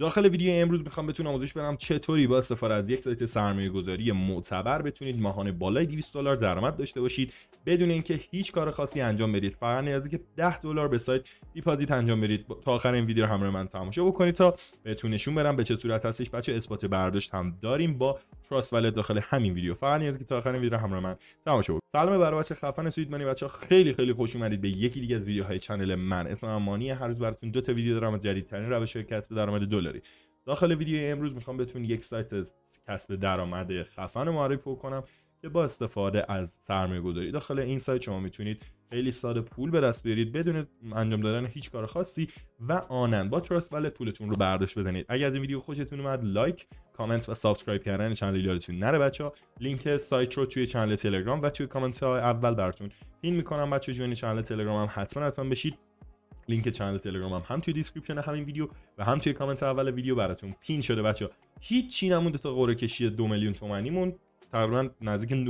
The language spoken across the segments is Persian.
داخل ویدیو امروز میخوام بتون آموزش بدم چطوری با استفاده از یک سایت سرمایه گذاری معتبر بتونید ماهانه بالای 200 دلار درآمد داشته باشید بدون اینکه هیچ کار خاصی انجام بدید فقط نیازی که 10 دلار به سایت دیپازیت انجام بدید تا آخر این ویدیو همراه من تماشا بکنید تا بهتون نشون بدم به چه صورت هستش بچه اثبات برداشت هم داریم با تراست ولت داخل همین ویدیو فقط نیازی که تا آخر این ویدیو همراه من تماشا بکنید سلام بر بچه خفن سوید منی بچه خیلی خیلی خوش اومدید به یکی دیگه از ویدیوهای چنل من اسمم مانی هر روز براتون دو تا ویدیو دارم از جدیدترین روش کسب درآمد دلار داخل ویدیو امروز میخوام بهتون یک سایت کسب درآمد خفن رو معرفی کنم که با استفاده از سرمایه گذاری داخل این سایت شما میتونید خیلی ساده پول به دست بیارید بدون انجام دادن هیچ کار خاصی و آنن با تراست ولت پولتون رو برداشت بزنید اگر از این ویدیو خوشتون اومد لایک کامنت و سابسکرایب کردن چنل یادتون نره بچه ها لینک سایت رو توی چنل تلگرام و توی کامنت های اول براتون این میکنم بچه جوین چنل تلگرام هم حتما حتما بشید لینک چنل تلگرام هم, هم توی دیسکریپشن همین ویدیو و هم توی کامنت اول ویدیو براتون پین شده بچه هیچ چی نمونده تا قرعه کشی دو میلیون تومنیمون تقریبا نزدیک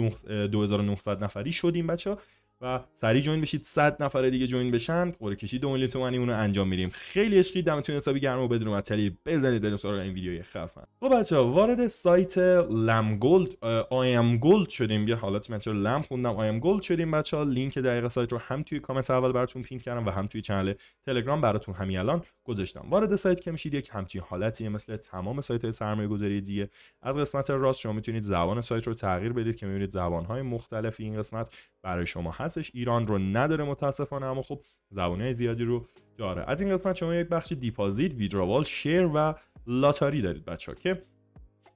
2900 نفری شدیم بچه ها و سری جوین بشید 100 نفر دیگه جوین بشن قرعه کشی دو میلیون تومانی اونو انجام میدیم خیلی عشقی دمتون حسابی گرم و بدون معطلی بزنید دل سراغ این ویدیوی خفن خب ها وارد سایت لم گلد آی ام گلد شدیم یه حالت من چرا لم خوندم آی ام گلد شدیم ها لینک دقیق سایت رو هم توی کامنت اول براتون پین کردم و هم توی چنل تلگرام براتون همین الان گذاشتم وارد سایت که میشید یک همچین حالتی مثل تمام سایت های سرمایه گذاری دیگه از قسمت راست شما میتونید زبان سایت رو تغییر بدید که میبینید زبان های مختلف این قسمت برای شما هست هستش ایران رو نداره متاسفانه اما خب زبانه زیادی رو داره از این قسمت شما یک بخش دیپازیت ویدراوال شیر و لاتاری دارید بچه ها که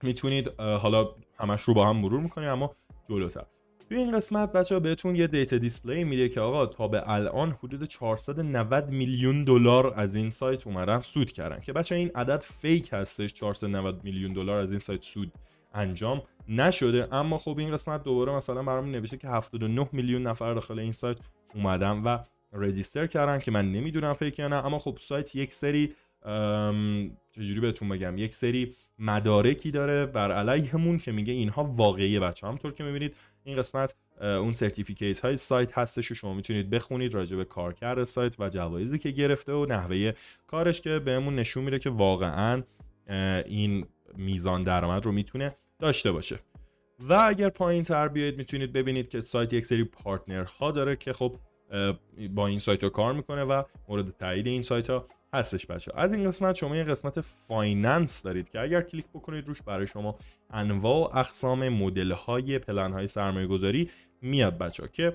میتونید حالا همش رو با هم مرور میکنید اما جلوتر توی این قسمت بچه ها بهتون یه دیتا دیسپلی میده که آقا تا به الان حدود 490 میلیون دلار از این سایت اومدن سود کردن که بچه این عدد فیک هستش 490 میلیون دلار از این سایت سود انجام نشده اما خب این قسمت دوباره مثلا برام نوشته که 79 میلیون نفر داخل این سایت اومدن و رجیستر کردن که من نمیدونم فکر یا نه اما خب سایت یک سری چجوری بهتون بگم یک سری مدارکی داره بر علیهمون که میگه اینها واقعیه بچه همطور که میبینید این قسمت اون سرتیفیکیت های سایت هستش و شما میتونید بخونید راجع به کارکرد سایت و جوایزی که گرفته و نحوه کارش که بهمون نشون میده که واقعا این میزان درآمد رو میتونه داشته باشه و اگر پایین تر بیایید میتونید ببینید که سایت یک سری پارتنر ها داره که خب با این سایت ها کار میکنه و مورد تایید این سایت ها هستش بچه از این قسمت شما یه قسمت فایننس دارید که اگر کلیک بکنید روش برای شما انواع و اقسام مدل های پلن های سرمایه گذاری میاد بچه که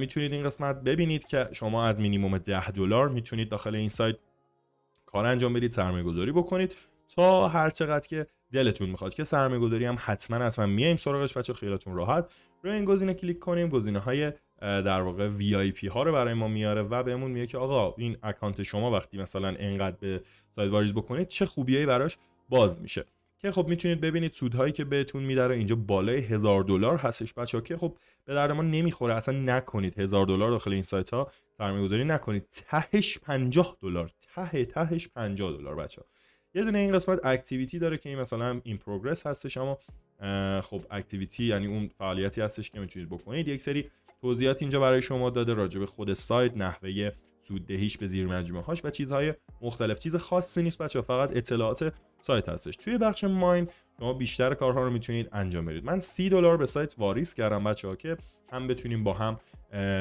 میتونید این قسمت ببینید که شما از مینیموم 10 دلار میتونید داخل این سایت کار انجام بدید سرمایه گذاری بکنید تا هر چقدر که دلتون میخواد که سرمایه گذاری هم حتما حتما میایم سراغش بچه خیالتون راحت روی این گزینه کلیک کنیم گزینه های در واقع VIP ها رو برای ما میاره و بهمون میگه که آقا این اکانت شما وقتی مثلا انقدر به سایت واریز بکنید چه خوبیایی براش باز میشه که خب میتونید ببینید سودهایی که بهتون میداره اینجا بالای هزار دلار هستش بچه که خب به درد ما نمیخوره اصلا نکنید هزار دلار داخل این سایت ها سرمایه گذاری نکنید تهش 50 دلار ته تهش 50 دلار بچه یه دونه این قسمت اکتیویتی داره که این مثلا این پروگرس هستش اما خب اکتیویتی یعنی اون فعالیتی هستش که میتونید بکنید یک سری توضیحات اینجا برای شما داده راجع به خود سایت نحوه سوددهیش به زیر مجموعه هاش و چیزهای مختلف چیز خاصی نیست بچه فقط اطلاعات سایت هستش توی بخش ماین شما بیشتر کارها رو میتونید انجام بدید من سی دلار به سایت واریز کردم بچه که هم بتونیم با هم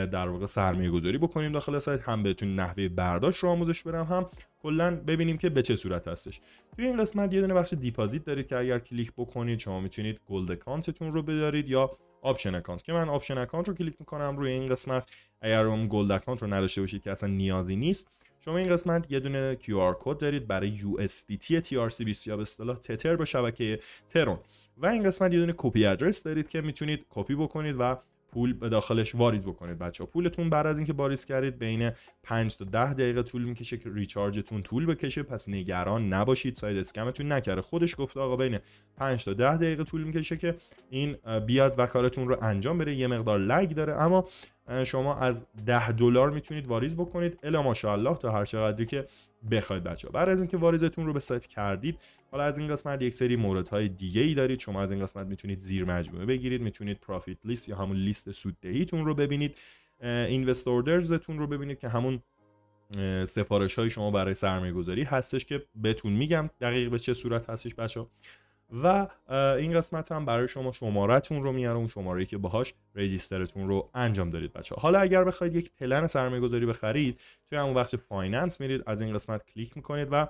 در واقع سرمایه گذاری بکنیم داخل سایت هم بهتون نحوه برداشت رو آموزش بدم هم کلا ببینیم که به چه صورت هستش توی این قسمت یه دونه بخش دیپازیت دارید که اگر کلیک بکنید شما میتونید گلد اکانتتون رو بدارید یا آپشن اکانت که من آپشن اکانت رو کلیک میکنم روی این قسمت اگر اون گلد اکانت رو نداشته باشید که اصلا نیازی نیست شما این قسمت یه دونه QR کد دارید برای USDT trc یا به اصطلاح تتر به شبکه ترون و این قسمت یه دونه کپی ادرس دارید که میتونید کپی بکنید و پول به داخلش وارد بکنید بچه ها پولتون بعد از اینکه واریز کردید بین 5 تا 10 دقیقه طول میکشه که ریچارجتون طول بکشه پس نگران نباشید ساید اسکمتون نکره خودش گفته آقا بین 5 تا 10 دقیقه طول میکشه که این بیاد و کارتون رو انجام بره یه مقدار لگ داره اما شما از 10 دلار میتونید واریز بکنید الا ماشاءالله تا هر چقدری که بخواید بچه بعد از اینکه واریزتون رو به سایت کردید حالا از این قسمت یک سری موردهای دیگه ای دارید شما از این قسمت میتونید زیر مجموعه بگیرید میتونید پروفیت لیست یا همون لیست سوددهیتون رو ببینید اینوست اوردرزتون رو ببینید که همون سفارش های شما برای سرمایه گذاری هستش که بهتون میگم دقیق به چه صورت هستش بچه و این قسمت هم برای شما شمارهتون رو میاره اون شماره که باهاش رجیسترتون رو انجام دارید بچه حالا اگر بخواید یک پلن سرمایه گذاری بخرید توی همون بخش فایننس میرید از این قسمت کلیک میکنید و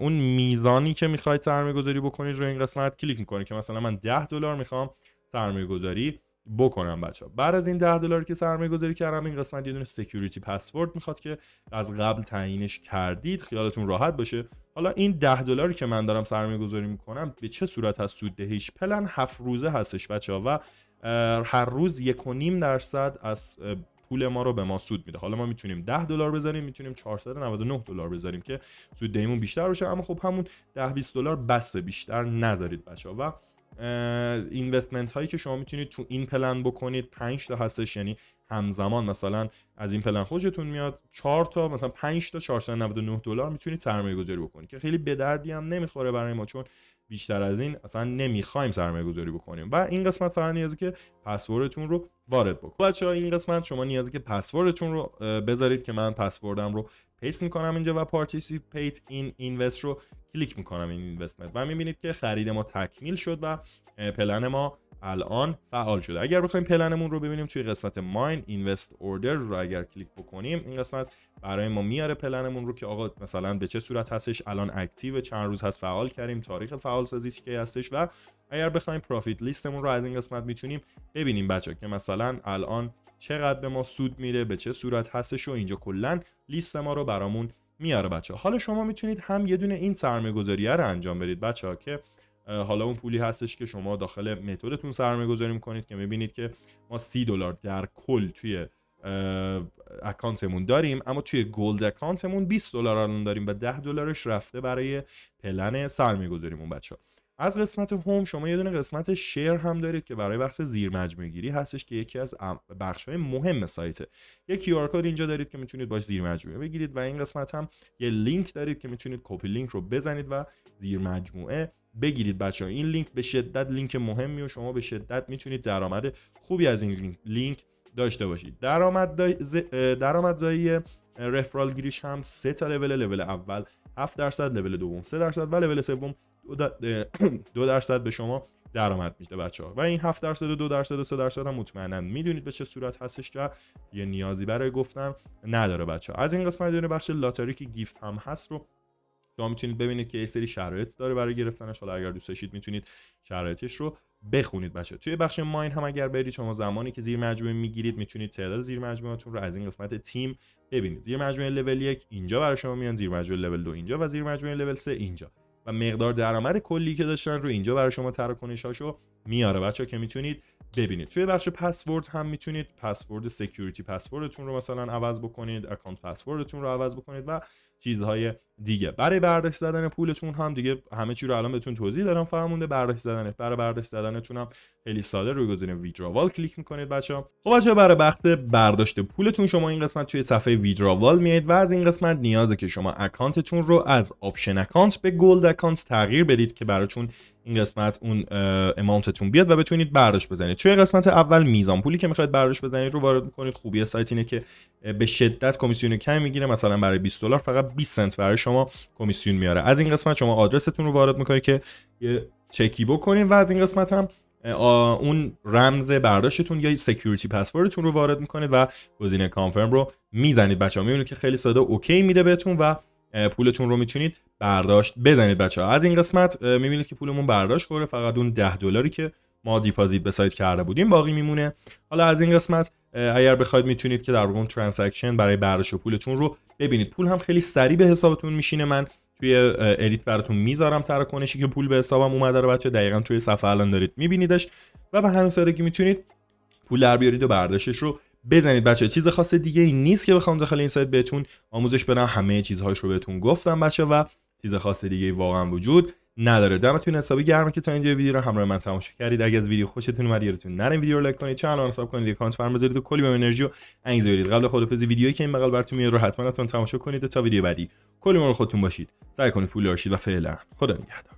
اون میزانی که میخواید سرمایه گذاری بکنید رو این قسمت کلیک میکنید که مثلا من 10 دلار میخوام سرمایه گذاری بکنم بچه ها بعد از این ده دلار که سرمایه گذاری کردم این قسمت یه دونه سکیوریتی پسورد میخواد که از قبل تعیینش کردید خیالتون راحت باشه حالا این ده دلاری که من دارم سرمایه گذاری میکنم به چه صورت از سود دهیش پلن هفت روزه هستش بچه ها و هر روز یک و درصد از پول ما رو به ما سود میده حالا ما میتونیم 10 دلار بذاریم میتونیم 499 دلار بذاریم که سود دهیمون بیشتر باشه. اما خب همون 10 20 دلار بس بیشتر نذارید بچه و اینوستمنت هایی که شما میتونید تو این پلن بکنید 5 تا هستش یعنی همزمان مثلا از این پلن خوشتون میاد 4 تا مثلا 5 تا 499 دلار میتونید سرمایه گذاری بکنید که خیلی به دردی هم نمیخوره برای ما چون بیشتر از این اصلا نمیخوایم سرمایه گذاری بکنیم و این قسمت فقط نیازی که پسوردتون رو وارد بکنید بچه ها این قسمت شما نیازی که پسوردتون رو بذارید که من پسوردم رو پیس میکنم اینجا و پارتیسیپیت این اینوست رو کلیک میکنم این اینوستمنت و میبینید که خرید ما تکمیل شد و پلن ما الان فعال شده اگر بخوایم پلنمون رو ببینیم توی قسمت ماین اینوست اوردر رو اگر کلیک بکنیم این قسمت برای ما میاره پلنمون رو که آقا مثلا به چه صورت هستش الان اکتیو چند روز هست فعال کردیم تاریخ فعال سازیش که هستش و اگر بخوایم پروفیت لیستمون رو از این قسمت میتونیم ببینیم بچه که مثلا الان چقدر به ما سود میره به چه صورت هستش و اینجا کلا لیست ما رو برامون میاره بچه حالا شما میتونید هم یه دونه این سرمایه رو انجام بدید بچه ها که حالا اون پولی هستش که شما داخل متدتون سرمایه گذاری میکنید که میبینید که ما سی دلار در کل توی اکانتمون داریم اما توی گلد اکانتمون 20 دلار الان داریم و 10 دلارش رفته برای پلن سرمایه بچه ها از قسمت هوم شما یه دونه قسمت شیر هم دارید که برای بحث زیر مجموعه گیری هستش که یکی از بخش های مهم سایته یه QR کد اینجا دارید که میتونید باش زیر مجموعه بگیرید و این قسمت هم یه لینک دارید که میتونید کپی لینک رو بزنید و زیر مجموعه بگیرید بچه ها. این لینک به شدت لینک مهمی و شما به شدت میتونید درآمد خوبی از این لینک داشته باشید درآمد درآمدزایی رفرال گیریش هم سه تا لول لول اول 7 درصد لول دوم 3 درصد و لول سوم دو درصد به شما درآمد میده بچه ها و این 7 درصد و 2 درصد و 3 درصد هم مطمئنا میدونید به چه صورت هستش که یه نیازی برای گفتن نداره بچه ها از این قسمت دونه بخش لاتاری که گیفت هم هست رو شما میتونید ببینید که یه سری شرایط داره برای گرفتنش حالا اگر دوست داشتید میتونید شرایطش رو بخونید بچه توی بخش ماین هم اگر برید شما زمانی که زیر مجموعه میگیرید میتونید تعداد زیر رو از این قسمت تیم ببینید زیر مجموعه لول یک اینجا برای شما میان زیر مجموعه لول دو اینجا و زیر مجموعه لول سه اینجا و مقدار درآمد کلی که داشتن رو اینجا برای شما هاشو میاره بچه که میتونید ببینید توی بخش پسورد هم میتونید پسورد سکیوریتی پسوردتون رو مثلا عوض بکنید اکانت پسوردتون رو عوض بکنید و چیزهای دیگه برای برداشت زدن پولتون هم دیگه همه چی رو الان بهتون توضیح دادم فقط برداشت زدن برای برداشت زدنتون هم خیلی ساده روی گزینه ویدراوال کلیک میکنید بچه‌ها خب بچه‌ها برای بخت برداشت پولتون شما این قسمت توی صفحه ویدراوال میایید و از این قسمت نیازه که شما اکانتتون رو از آپشن اکانت به گولد اکانت تغییر بدید که براتون این قسمت اون اماونتتون بیاد و بتونید برداشت بزنید توی قسمت اول میزان پولی که میخواید برداشت بزنید رو وارد میکنید خوبی سایت اینه که به شدت کمیسیون کم میگیره مثلا برای 20 دلار فقط 20 سنت برای شما کمیسیون میاره از این قسمت شما آدرستون رو وارد میکنید که یه چکی بکنید و از این قسمت هم اون رمز برداشتتون یا سکیوریتی پسوردتون رو وارد میکنید و گزینه کانفرم رو میزنید بچه‌ها میبینید که خیلی ساده اوکی میده بهتون و پولتون رو میتونید برداشت بزنید بچه ها از این قسمت میبینید که پولمون برداشت خوره فقط اون 10 دلاری که ما دیپازیت به سایت کرده بودیم باقی میمونه حالا از این قسمت اگر بخواید میتونید که در واقع ترانزکشن برای برداشت پولتون رو ببینید پول هم خیلی سریع به حسابتون میشینه من توی ادیت براتون میذارم تراکنشی که پول به حسابم اومده رو بچه دقیقا توی صفحه الان دارید میبینیدش و به همین سادگی میتونید پول در بیارید و برداشتش رو بزنید بچه چیز خاص دیگه ای نیست که بخوام داخل این سایت بهتون آموزش بدم همه چیزهاش رو بهتون گفتم بچه و چیز خاص دیگه ای واقعا وجود نداره دمتون حسابی گرمه که تا اینجا ویدیو رو همراه من تماشا کردید اگه از ویدیو خوشتون اومد یادتون نره ویدیو رو لایک کنید چنل رو سابسکرایب کنید کامنت برام بذارید و کلی به انرژی و انگیزه بدید قبل خدافظی ویدیویی که این بغل براتون میاد رو حتما تماشا کنید تا ویدیو بعدی کلی مال خودتون باشید سعی کنید پول شید و فعلا خدا نگهدار